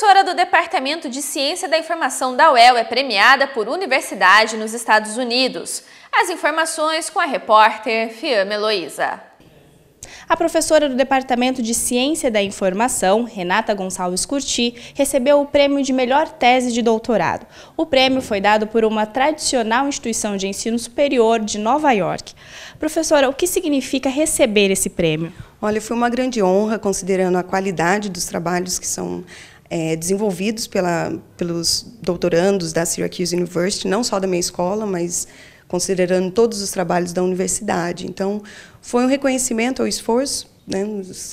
professora do Departamento de Ciência da Informação da UEL é premiada por universidade nos Estados Unidos. As informações com a repórter Fiamma Heloísa. A professora do Departamento de Ciência da Informação, Renata Gonçalves Curti, recebeu o prêmio de melhor tese de doutorado. O prêmio foi dado por uma tradicional instituição de ensino superior de Nova York. Professora, o que significa receber esse prêmio? Olha, foi uma grande honra, considerando a qualidade dos trabalhos que são é, desenvolvidos pela, pelos doutorandos da Syracuse University, não só da minha escola, mas considerando todos os trabalhos da universidade. Então, foi um reconhecimento ao esforço, né,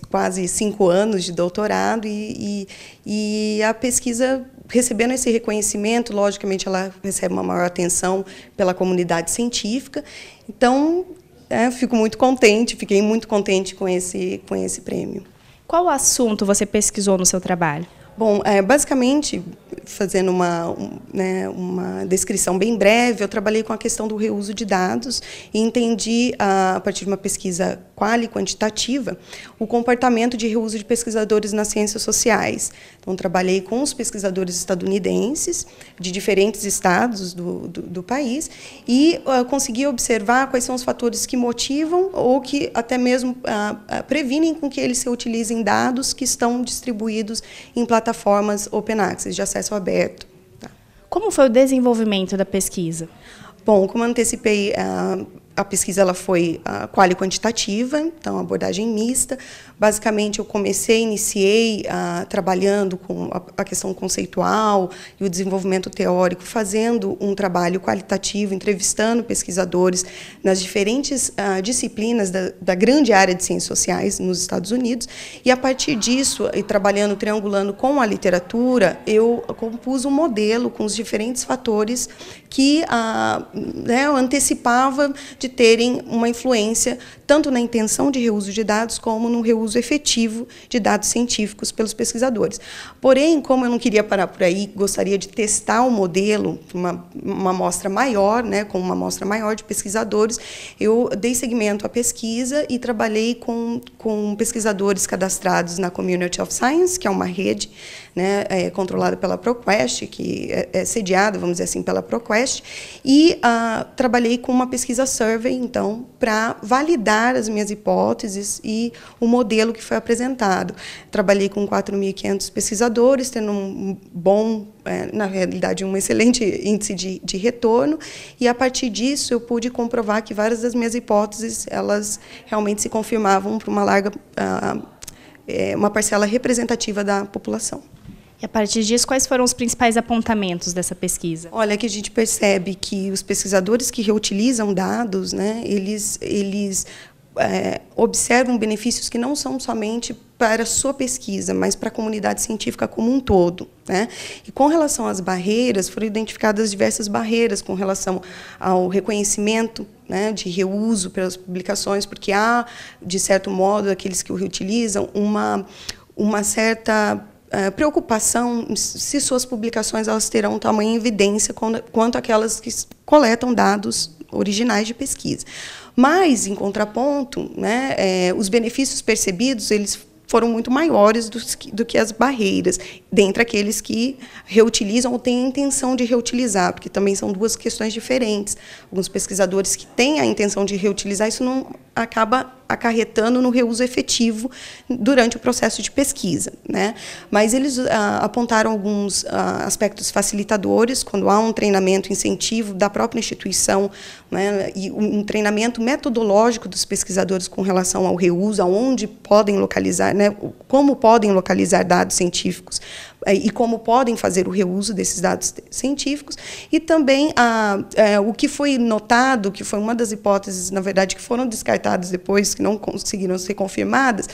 quase cinco anos de doutorado, e, e, e a pesquisa recebendo esse reconhecimento, logicamente ela recebe uma maior atenção pela comunidade científica. Então, é, fico muito contente, fiquei muito contente com esse, com esse prêmio. Qual assunto você pesquisou no seu trabalho? Bom, é, basicamente, fazendo uma, um, né, uma descrição bem breve, eu trabalhei com a questão do reuso de dados e entendi, a partir de uma pesquisa qual e quantitativa, o comportamento de reuso de pesquisadores nas ciências sociais. Então, trabalhei com os pesquisadores estadunidenses de diferentes estados do, do, do país e ah, consegui observar quais são os fatores que motivam ou que até mesmo ah, ah, previnem com que eles se utilizem dados que estão distribuídos em plataformas plataformas open access, de acesso aberto. Tá? Como foi o desenvolvimento da pesquisa? Bom, como antecipei, ah, a pesquisa ela foi uh, qual e quantitativa, então abordagem mista. Basicamente, eu comecei, iniciei uh, trabalhando com a, a, questão conceitual e o desenvolvimento teórico, fazendo um trabalho qualitativo, entrevistando pesquisadores nas diferentes uh, disciplinas da, da, grande área de ciências sociais nos Estados Unidos. E a partir disso, e trabalhando, triangulando com a literatura, eu compus um modelo com os diferentes fatores que ah, né, antecipava de terem uma influência tanto na intenção de reuso de dados como no reuso efetivo de dados científicos pelos pesquisadores. Porém, como eu não queria parar por aí, gostaria de testar o um modelo, uma, uma amostra maior, né, com uma amostra maior de pesquisadores, eu dei segmento à pesquisa e trabalhei com, com pesquisadores cadastrados na Community of Science, que é uma rede né, é, controlada pela ProQuest, que é, é sediada, vamos dizer assim, pela ProQuest, e ah, trabalhei com uma pesquisa survey survey, então, para validar as minhas hipóteses e o modelo que foi apresentado. Trabalhei com 4.500 pesquisadores, tendo um bom, é, na realidade, um excelente índice de, de retorno, e a partir disso eu pude comprovar que várias das minhas hipóteses, elas realmente se confirmavam para uma larga, ah, é, uma parcela representativa da população. E a partir disso, quais foram os principais apontamentos dessa pesquisa? Olha, é que a gente percebe que os pesquisadores que reutilizam dados, né, eles, eles é, observam benefícios que não são somente para a sua pesquisa, mas para a comunidade científica como um todo. Né? E com relação às barreiras, foram identificadas diversas barreiras com relação ao reconhecimento né, de reuso pelas publicações, porque há, de certo modo, aqueles que o reutilizam, uma, uma certa ah, preocupação se suas publicações elas terão tamanha evidência quando, quanto aquelas que coletam dados originais de pesquisa. Mas, em contraponto, né, é, os benefícios percebidos eles foram muito maiores do que, do que as barreiras, dentre aqueles que reutilizam ou têm a intenção de reutilizar, porque também são duas questões diferentes. Alguns pesquisadores que têm a intenção de reutilizar, isso não acaba acarretando no reuso efetivo durante o processo de pesquisa. Né? Mas eles ah, apontaram alguns ah, aspectos facilitadores, quando há um treinamento incentivo da própria instituição, né, e um treinamento metodológico dos pesquisadores com relação ao reuso, aonde podem localizar né, como podem localizar dados científicos é, e como podem fazer o reuso desses dados científicos, e também a, a, é, o que foi notado, que foi uma das hipóteses, na verdade, que foram descartadas depois, que não conseguiram ser confirmadas,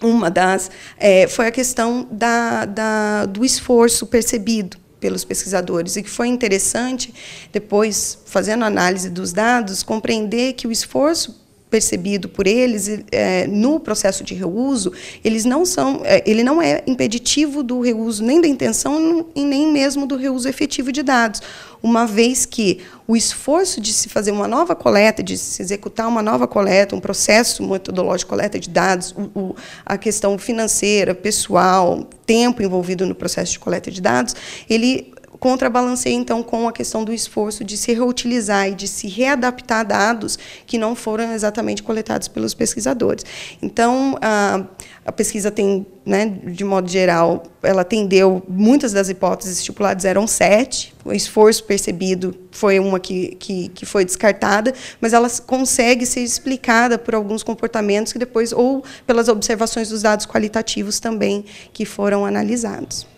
uma das é, foi a questão da, da, do esforço percebido pelos pesquisadores e que foi interessante depois fazendo análise dos dados compreender que o esforço percebido por eles é, no processo de reuso, eles não são, é, ele não é impeditivo do reuso nem da intenção e nem mesmo do reuso efetivo de dados, uma vez que o esforço de se fazer uma nova coleta, de se executar uma nova coleta, um processo metodológico de coleta de dados, o, o, a questão financeira, pessoal, tempo envolvido no processo de coleta de dados, ele Contrabalancei, então, com a questão do esforço de se reutilizar e de se readaptar a dados que não foram exatamente coletados pelos pesquisadores. Então, a, a pesquisa tem, né, de modo geral, ela atendeu muitas das hipóteses estipuladas, eram sete, o esforço percebido foi uma que, que, que foi descartada, mas ela consegue ser explicada por alguns comportamentos que depois, ou pelas observações dos dados qualitativos também que foram analisados.